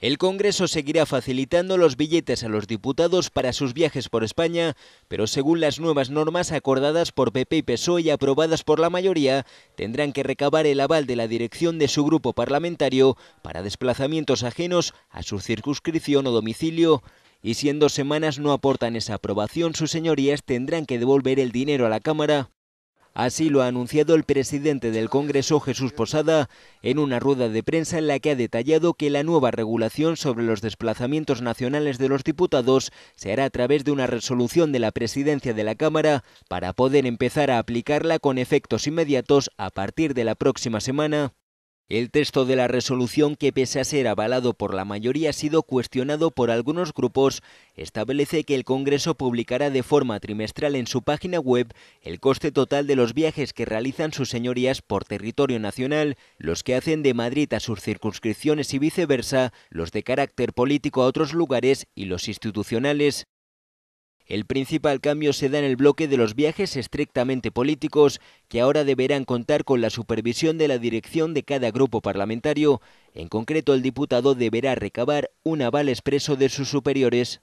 El Congreso seguirá facilitando los billetes a los diputados para sus viajes por España, pero según las nuevas normas acordadas por PP y PSOE y aprobadas por la mayoría, tendrán que recabar el aval de la dirección de su grupo parlamentario para desplazamientos ajenos a su circunscripción o domicilio. Y si en dos semanas no aportan esa aprobación, sus señorías tendrán que devolver el dinero a la Cámara. Así lo ha anunciado el presidente del Congreso, Jesús Posada, en una rueda de prensa en la que ha detallado que la nueva regulación sobre los desplazamientos nacionales de los diputados se hará a través de una resolución de la presidencia de la Cámara para poder empezar a aplicarla con efectos inmediatos a partir de la próxima semana. El texto de la resolución, que pese a ser avalado por la mayoría, ha sido cuestionado por algunos grupos, establece que el Congreso publicará de forma trimestral en su página web el coste total de los viajes que realizan sus señorías por territorio nacional, los que hacen de Madrid a sus circunscripciones y viceversa, los de carácter político a otros lugares y los institucionales. El principal cambio se da en el bloque de los viajes estrictamente políticos, que ahora deberán contar con la supervisión de la dirección de cada grupo parlamentario. En concreto, el diputado deberá recabar un aval expreso de sus superiores.